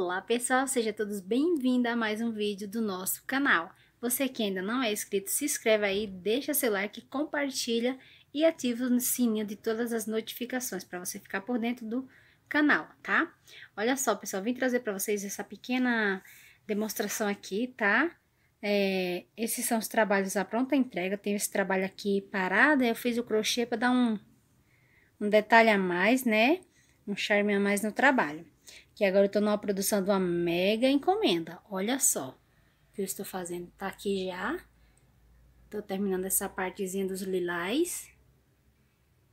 Olá pessoal, sejam todos bem-vindos a mais um vídeo do nosso canal. Você que ainda não é inscrito, se inscreve aí, deixa seu like, compartilha e ativa o sininho de todas as notificações para você ficar por dentro do canal, tá? Olha só pessoal, vim trazer para vocês essa pequena demonstração aqui, tá? É, esses são os trabalhos à pronta entrega, eu tenho esse trabalho aqui parado, eu fiz o crochê para dar um, um detalhe a mais, né? Um charme a mais no trabalho. Que agora eu tô numa produção de uma mega encomenda. Olha só o que eu estou fazendo. Tá aqui já. Tô terminando essa partezinha dos lilás.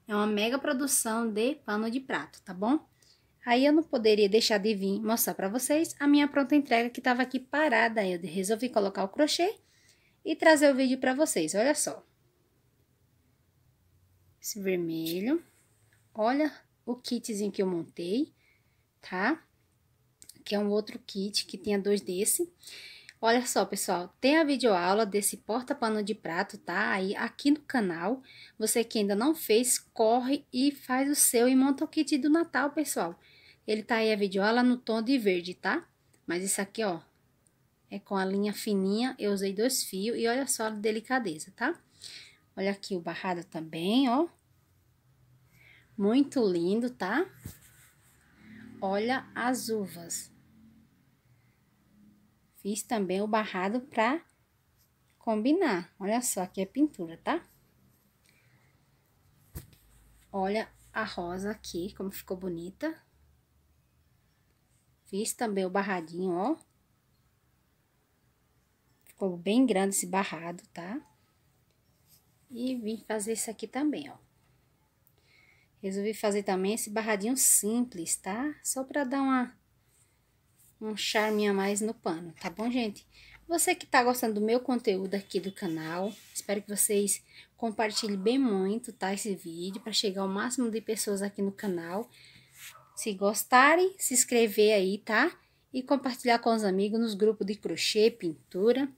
É uma mega produção de pano de prato, tá bom? Aí eu não poderia deixar de vir mostrar para vocês a minha pronta entrega que estava aqui parada. Eu resolvi colocar o crochê e trazer o vídeo para vocês. Olha só. Esse vermelho. Olha o kitzinho que eu montei tá? Que é um outro kit que tinha dois desse. Olha só, pessoal, tem a videoaula desse porta-pano de prato, tá? Aí aqui no canal. Você que ainda não fez, corre e faz o seu e monta o kit do Natal, pessoal. Ele tá aí a videoaula no tom de verde, tá? Mas isso aqui, ó, é com a linha fininha, eu usei dois fios e olha só a delicadeza, tá? Olha aqui o barrado também, ó. Muito lindo, tá? Olha as uvas. Fiz também o barrado pra combinar. Olha só, aqui é pintura, tá? Olha a rosa aqui, como ficou bonita. Fiz também o barradinho, ó. Ficou bem grande esse barrado, tá? E vim fazer isso aqui também, ó. Resolvi fazer também esse barradinho simples, tá? Só para dar uma, um charme a mais no pano, tá bom, gente? Você que tá gostando do meu conteúdo aqui do canal, espero que vocês compartilhem bem muito, tá? Esse vídeo, para chegar ao máximo de pessoas aqui no canal. Se gostarem, se inscrever aí, tá? E compartilhar com os amigos nos grupos de crochê, pintura.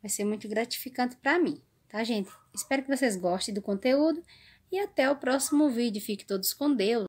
Vai ser muito gratificante para mim, tá, gente? Espero que vocês gostem do conteúdo. E até o próximo vídeo. Fique todos com Deus.